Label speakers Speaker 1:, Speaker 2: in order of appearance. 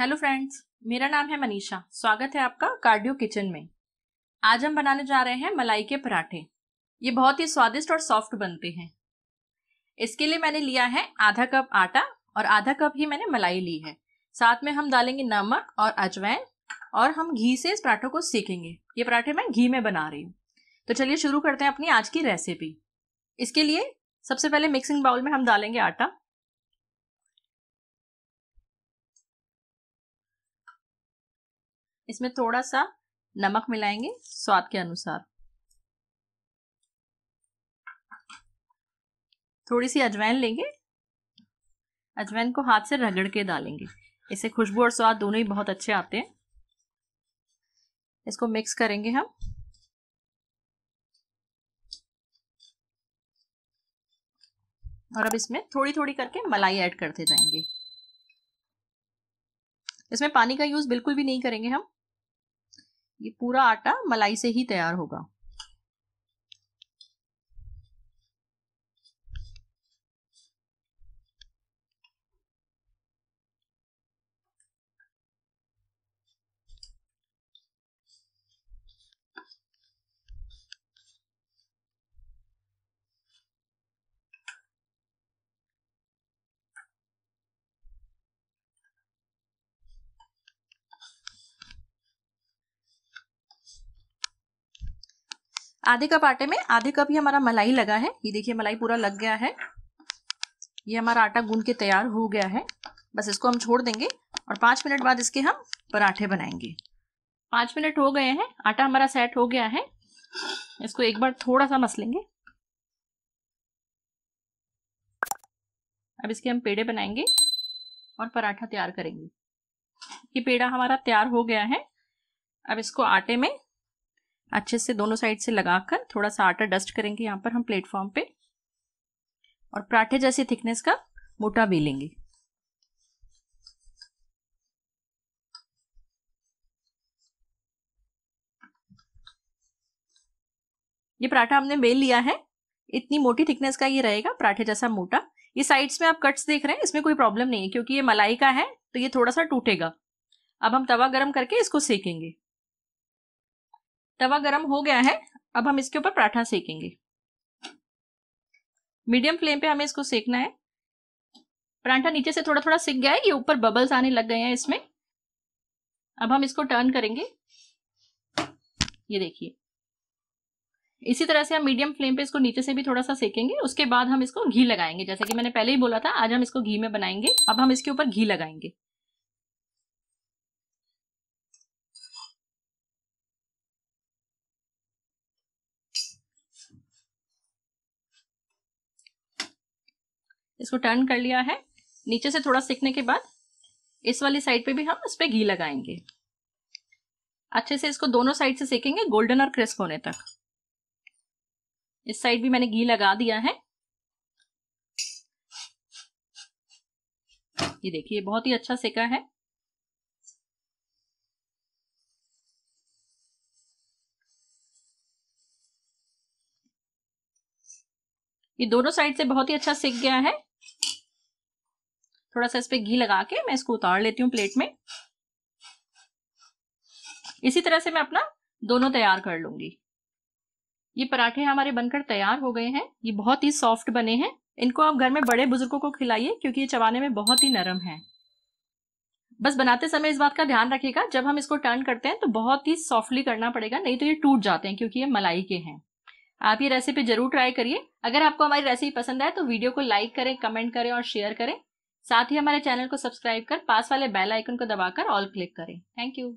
Speaker 1: hello friends मेरा नाम है मनीषा स्वागत है आपका कार्डियो किचन में आज हम बनाने जा रहे हैं मलाई के पराठे ये बहुत ही स्वादिष्ट और सॉफ्ट बनते हैं इसके लिए मैंने लिया है आधा कप आटा और आधा कप ही मैंने मलाई ली है साथ में हम डालेंगे नमक और अजवाइन और हम घी से इस पराठों को सीखेंगे ये पराठे मैं घी में बना रही हूँ तो चलिए शुरू करते हैं अपनी आज की रेसिपी इसके लिए सबसे पहले मिक्सिंग बाउल में हम डालेंगे आटा इसमें थोड़ा सा नमक मिलाएंगे स्वाद के अनुसार थोड़ी सी अजवाइन लेंगे अजवाइन को हाथ से रगड़ के डालेंगे इससे खुशबू और स्वाद दोनों ही बहुत अच्छे आते हैं इसको मिक्स करेंगे हम और अब इसमें थोड़ी थोड़ी करके मलाई ऐड करते जाएंगे इसमें पानी का यूज बिल्कुल भी नहीं करेंगे हम ये पूरा आटा मलाई से ही तैयार होगा आधे कप आटे में आधे कप ही हमारा मलाई लगा है ये देखिए मलाई पूरा लग गया है ये हमारा आटा गूंद के तैयार हो गया है बस इसको हम छोड़ देंगे और पाँच मिनट बाद इसके हम पराठे बनाएंगे पाँच मिनट हो गए हैं आटा हमारा सेट हो गया है इसको एक बार थोड़ा सा मस लेंगे अब इसके हम पेड़े बनाएंगे और पराठा तैयार करेंगे ये पेड़ा हमारा तैयार हो गया है अब इसको आटे में अच्छे से दोनों साइड से लगाकर थोड़ा सा आटा डस्ट करेंगे यहाँ पर हम प्लेटफॉर्म पे और पराठे जैसे थिकनेस का मोटा बेलेंगे ये पराठा हमने बेल लिया है इतनी मोटी थिकनेस का ये रहेगा पराठे जैसा मोटा ये साइड्स में आप कट्स देख रहे हैं इसमें कोई प्रॉब्लम नहीं है क्योंकि ये मलाई का है तो ये थोड़ा सा टूटेगा अब हम तवा गरम करके इसको सेकेंगे तवा गरम हो गया है अब हम इसके ऊपर पराठा सेकेंगे मीडियम फ्लेम पे हमें इसको सेकना है पराठा नीचे से थोड़ा थोड़ा सिक गया है ये ऊपर बबल्स आने लग गए हैं इसमें अब हम इसको टर्न करेंगे ये देखिए इसी तरह से हम मीडियम फ्लेम पे इसको नीचे से भी थोड़ा सा सेकेंगे उसके बाद हम इसको घी लगाएंगे जैसे कि मैंने पहले ही बोला था आज हम इसको घी में बनाएंगे अब हम इसके ऊपर घी लगाएंगे इसको टर्न कर लिया है नीचे से थोड़ा सीखने के बाद इस वाली साइड पे भी हम इस पर घी लगाएंगे अच्छे से इसको दोनों साइड से सेकेंगे गोल्डन और क्रिस्प होने तक इस साइड भी मैंने घी लगा दिया है ये देखिए बहुत ही अच्छा सेका है ये दोनों साइड से बहुत ही अच्छा सिक गया है थोड़ा सा इस पर घी लगा के मैं इसको उतार लेती हूँ प्लेट में इसी तरह से मैं अपना दोनों तैयार कर लूंगी ये पराठे हमारे बनकर तैयार हो गए हैं ये बहुत ही सॉफ्ट बने हैं इनको आप घर में बड़े बुजुर्गों को खिलाइए क्योंकि ये चबाने में बहुत ही नरम है बस बनाते समय इस बात का ध्यान रखिएगा जब हम इसको टर्न करते हैं तो बहुत ही सॉफ्टली करना पड़ेगा नहीं तो ये टूट जाते हैं क्योंकि ये मलाई के हैं आप ये रेसिपी जरूर ट्राई करिए अगर आपको हमारी रेसिपी पसंद आए तो वीडियो को लाइक करें कमेंट करें और शेयर करें साथ ही हमारे चैनल को सब्सक्राइब कर पास वाले बेल आइकन को दबाकर ऑल क्लिक करें थैंक यू